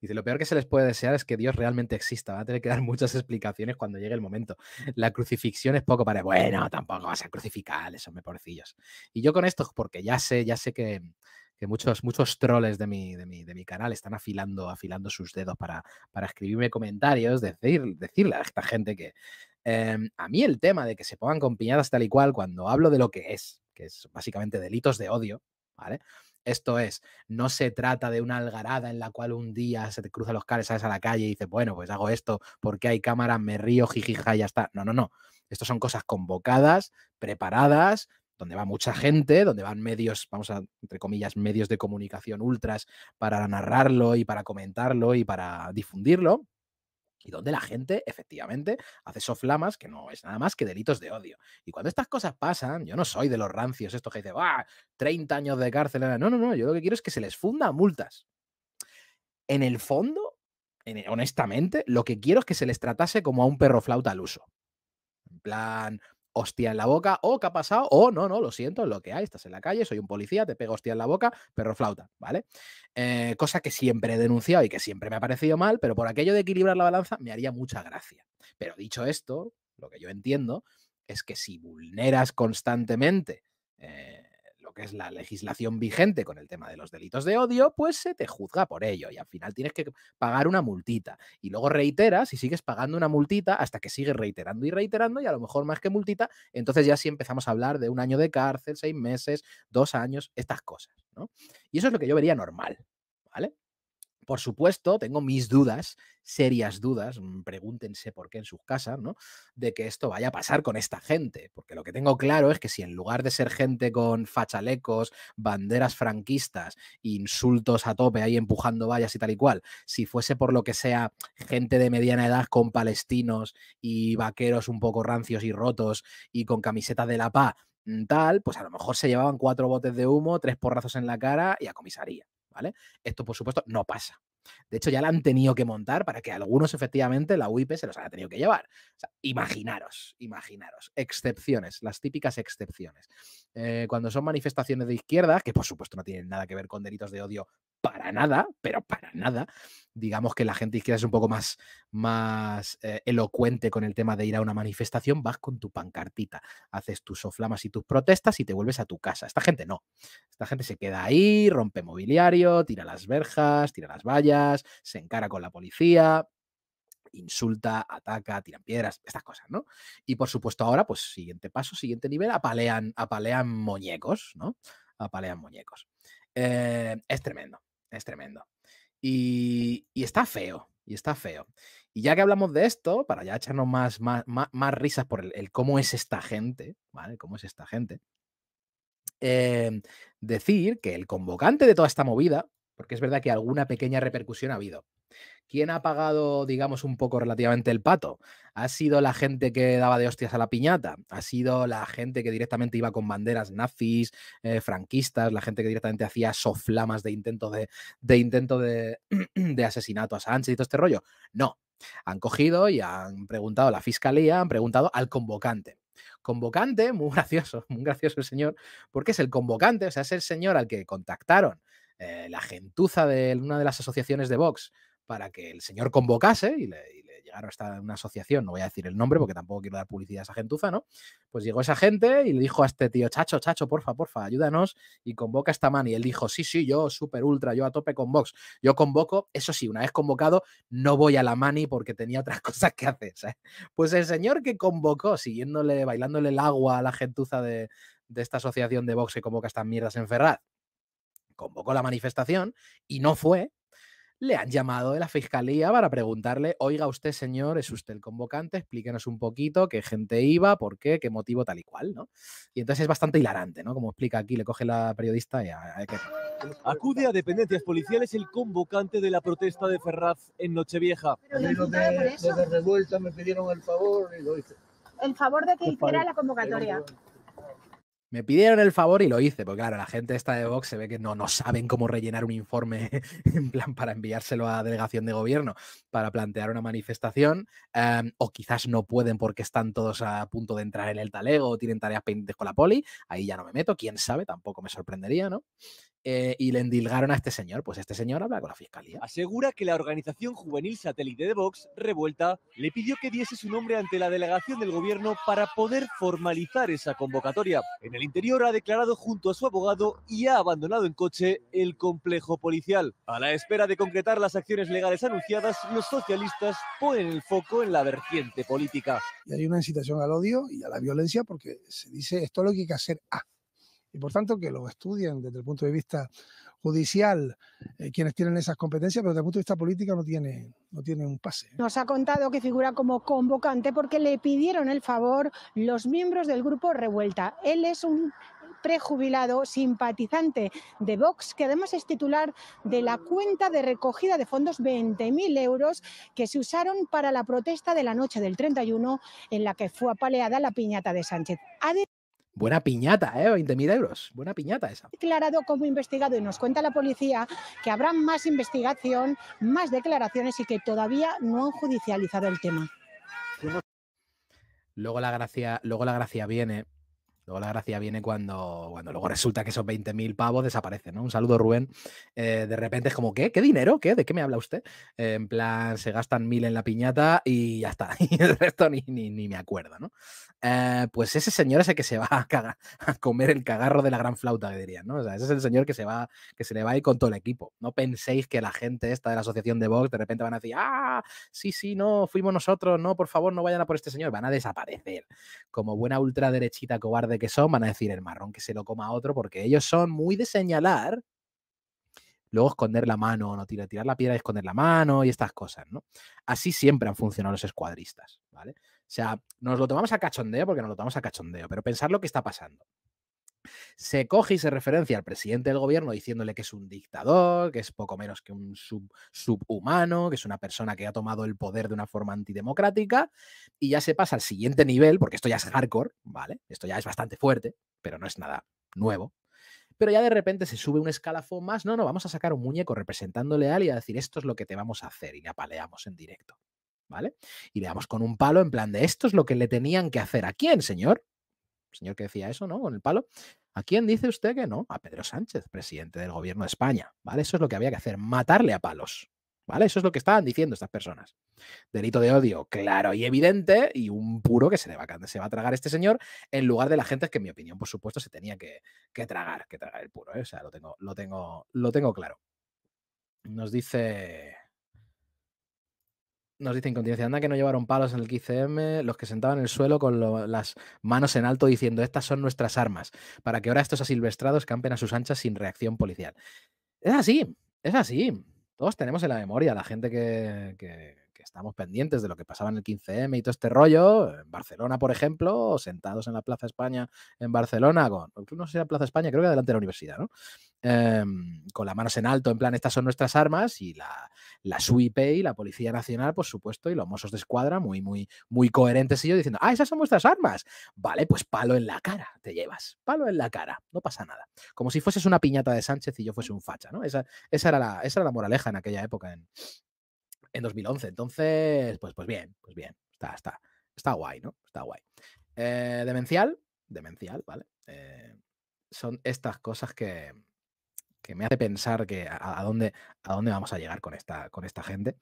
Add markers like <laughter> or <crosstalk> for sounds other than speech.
Dice, lo peor que se les puede desear es que Dios realmente exista. Va a tener que dar muchas explicaciones cuando llegue el momento. La crucifixión es poco para... Bueno, tampoco vas a crucificar, esos me pobrecillos. Y yo con esto, porque ya sé, ya sé que muchos, muchos troles de mi, de, mi, canal están afilando, afilando sus dedos para, para escribirme comentarios, decir, decirle a esta gente que em, a mí el tema de que se pongan con piñadas tal y cual cuando hablo de lo que es, que es básicamente delitos de odio, ¿vale? Esto es, no se trata de una algarada en la cual un día se te cruzan los cables, sales a la calle y dices, bueno, pues hago esto porque hay cámaras, me río, jijija, ya está. No, no, no. Estos son cosas convocadas, preparadas, donde va mucha gente, donde van medios, vamos a, entre comillas, medios de comunicación ultras para narrarlo y para comentarlo y para difundirlo y donde la gente efectivamente hace soflamas que no es nada más que delitos de odio. Y cuando estas cosas pasan, yo no soy de los rancios, estos que dicen, ¡ah! 30 años de cárcel. No, no, no, yo lo que quiero es que se les funda multas. En el fondo, e, honestamente, lo que quiero es que se les tratase como a un perro flauta al uso. En plan, hostia en la boca, o qué ha pasado, o no, no, lo siento, es lo que hay, estás en la calle, soy un policía, te pego hostia en la boca, perro flauta, ¿vale? Eh, cosa que siempre he denunciado y que siempre me ha parecido mal, pero por aquello de equilibrar la balanza me haría mucha gracia. Pero dicho esto, lo que yo entiendo es que si vulneras constantemente eh, que es la legislación vigente con el tema de los delitos de odio, pues se te juzga por ello y al final tienes que pagar una multita. Y luego reiteras y sigues pagando una multita hasta que sigues reiterando y reiterando y a lo mejor más que multita, entonces ya sí empezamos a hablar de un año de cárcel, seis meses, dos años, estas cosas. ¿no? Y eso es lo que yo vería normal, ¿vale? Por supuesto, tengo mis dudas, serias dudas, mm, pregúntense por qué en sus casas, ¿no? De que esto vaya a pasar con esta gente, porque lo que tengo claro es que si en lugar de ser gente con fachalecos, banderas franquistas, insultos a tope ahí empujando vallas y tal y cual, si fuese por lo que sea gente de mediana edad con palestinos y vaqueros un poco rancios y rotos y con camiseta de la PA mm, tal, pues a lo mejor se llevaban cuatro botes de humo, tres porrazos en la cara y a comisaría. Esto, por supuesto, no pasa. De hecho, ya la han tenido que montar para que algunos efectivamente la UIP se los haya tenido que llevar. imaginaros, imaginaros. Excepciones, las típicas excepciones. Eh, cuando son manifestaciones de izquierda, que por supuesto no tienen nada que ver con delitos de odio para nada, pero para nada. Digamos que la gente izquierda es un poco más, más eh, elocuente con el tema de ir a una manifestación, vas con tu pancartita, haces tus soflamas y tus protestas y te vuelves a tu casa. Esta gente no. Esta gente se queda ahí, rompe mobiliario, tira las verjas, tira las vallas, se encara con la policía, insulta, ataca, tiran piedras, estas cosas, ¿no? Y por supuesto ahora, pues siguiente paso, siguiente nivel, apalean, apalean muñecos, ¿no? Apalean muñecos. Eh, es tremendo es tremendo. Y, está feo, y está feo. Y ya que hablamos de esto, para ya echarnos más, más, más, risas por el, cómo es esta gente, ¿vale? ¿Cómo es esta gente? Em, decir que el convocante de toda esta movida, porque es verdad que alguna pequeña repercusión ha habido, ¿Quién ha pagado, digamos, un poco relativamente el pato? ¿Ha sido la gente que daba de hostias a la piñata? ¿Ha sido la gente que directamente iba con banderas nazis, eh, franquistas, la gente que directamente hacía soflamas de intento de, <clears throat> de, asesinato a Sánchez y todo este rollo? No. Han cogido y han preguntado a la fiscalía, han preguntado al convocante convocante, muy <laughs> gracioso, muy gracioso el señor, porque es el convocante, o sea, es el señor al que contactaron eh, la gentuza de una de las asociaciones de Vox para que el señor convocase y le, llegaron hasta una asociación, no voy a decir el nombre porque tampoco quiero dar publicidad a esa gentuza, ¿no? Pues llegó esa gente y le dijo a este tío, chacho, chacho, porfa, porfa, ayúdanos y convoca a esta mani. él dijo, sí, sí, yo super ultra, yo a tope con Vox, yo convoco, eso sí, una vez convocado, no voy a la mani porque tenía otras <laughs> cosas que hacer. Pues el señor que convocó, siguiéndole, bailándole el agua a la gentuza de, de esta asociación de Vox que convoca estas mierdas en Ferraz, convocó la manifestación y no fue le han llamado de la fiscalía para preguntarle, oiga usted señor, es usted el convocante, explíquenos un poquito qué gente iba, por qué, qué motivo tal y cual, ¿no? Y entonces es bastante hilarante, ¿no? Como explica aquí, le coge la periodista y ah, a, Acude a dependencias policiales el convocante de la protesta de Ferraz en Nochevieja. me pidieron el favor y lo hice. ¿El favor de que pues hiciera la convocatoria? Me pidieron el favor y lo hice, porque claro, la gente esta de Vox se ve que no, no saben cómo rellenar un informe <laughs> en plan para enviárselo a delegación de gobierno para plantear una manifestación, em, o quizás no pueden porque están todos a punto de entrar en el talego o tienen tareas pendientes con la poli, ahí ya no me meto, quién sabe, tampoco me sorprendería, ¿no? Eh, y le endilgaron a este señor. Pues este señor habla con la fiscalía. Asegura que la organización juvenil satélite de Vox, Revuelta, le pidió que diese su nombre ante la delegación del gobierno para poder formalizar esa convocatoria. En el interior ha declarado junto a su abogado y ha abandonado en coche el complejo policial. A la espera de concretar las acciones legales anunciadas, los socialistas ponen el foco en la vertiente política. Y hay una incitación al odio y a la violencia porque se dice esto lo que hay que hacer. Ah" y por tanto que lo estudien desde el punto de vista judicial eh, quienes tienen esas competencias, pero desde el punto de vista político no tiene, no tiene un pase. ¿eh? Nos ha contado que figura como convocante porque le pidieron el favor los miembros del grupo Revuelta. Él es un prejubilado, simpatizante de Vox, que además es titular de la cuenta de recogida de fondos 20.000 euros que se usaron para la protesta de la noche del 31 en la que fue apaleada la piñata de Sánchez. Buena piñata, ¿eh? 20.000 euros. Buena piñata esa. Declarado como investigado y nos cuenta la policía que habrá más investigación, más declaraciones y que todavía no han judicializado el tema. Luego la gracia, luego la gracia viene Luego la gracia viene cuando, cuando luego resulta que esos 20.000 pavos desaparecen, Un saludo, Rubén. Eh, de repente es como, ¿qué? ¿Qué dinero? ¿Qué? ¿De qué me habla usted? en plan, se gastan mil en la piñata y ya está. <laughs> Y el resto ni, ni, me acuerdo, ¿no? Eh, pues ese señor es el que se va a, a, comer el cagarro de la gran flauta, que dirían, ¿no? O sea, ese es el señor que se va, que se le va a ir con todo el equipo. No penséis que la gente esta de la asociación de Vox de repente van a decir, ah, sí, sí, no, fuimos nosotros, no, por favor, no vayan a por este señor. Van a desaparecer. Como buena ultraderechita cobarde que son, van a decir el marrón que se lo coma otro, porque ellos son muy de señalar, luego esconder la mano, no tirar, tirar la piedra y esconder la mano y estas cosas, ¿no? Así siempre han funcionado los escuadristas, ¿vale? O sea, nos lo tomamos a cachondeo porque nos lo tomamos a cachondeo, pero pensar lo que está pasando, se coge y se referencia al presidente del gobierno diciéndole que es un dictador, que es poco menos que un subhumano, que es una persona que ha tomado el poder de una forma antidemocrática, y ya se pasa al siguiente nivel, porque esto ya es hardcore, ¿vale? Esto ya es bastante fuerte, pero no es nada nuevo. Pero ya de repente se sube un escalafón más, no, no, vamos a sacar un muñeco representándole a y a decir, esto es lo que te vamos a hacer, y le apaleamos en directo. ¿Vale? Y le damos con un palo en plan de esto es lo que le tenían que hacer. ¿A quién, señor? señor que decía eso, ¿no? Con el palo. ¿A quién dice usted que no? A Pedro Sánchez, presidente del gobierno de España, ¿vale? Eso es lo que había que hacer, matarle a palos, ¿vale? Eso es lo que estaban diciendo estas personas. Delito de odio, claro y evidente, y un puro que se, le va, se va a tragar este señor en lugar de la gente que, en mi opinión, por supuesto, se tenía que, tragar, que tragar el puro, ¿eh? O sea, lo tengo, lo tengo, lo tengo claro. Nos dice nos dicen continuación, anda que no llevaron palos en el QCM los que sentaban en el suelo con las manos en alto diciendo, estas son nuestras armas, para que ahora estos asilvestrados campen a sus anchas sin reacción policial. Es así, es así. Todos tenemos en la memoria la gente que estamos pendientes de lo que pasaba en el 15M y todo este rollo, en Barcelona, por ejemplo, sentados en la Plaza España en Barcelona, con, no sé Plaza España, creo que delante de la universidad, ¿no? Em, con las manos en alto, en plan, estas son nuestras armas, y la, la y la Policía Nacional, por supuesto, y los mozos de escuadra, muy, muy, muy coherentes yo diciendo, ah, esas son vuestras armas. Vale, pues palo en la cara, te llevas, palo en la cara, no pasa nada. Como si fueses una piñata de Sánchez y yo fuese un facha, ¿no? Esa, era, la, esa era la moraleja en aquella época en, en 2011. Entonces, pues, pues bien, pues bien, está, está, está guay, ¿no? Está guay. Eh, demencial, demencial, ¿vale? Eh, son estas cosas que, que me hace pensar que a, dónde, a dónde vamos a llegar con esta, con esta gente.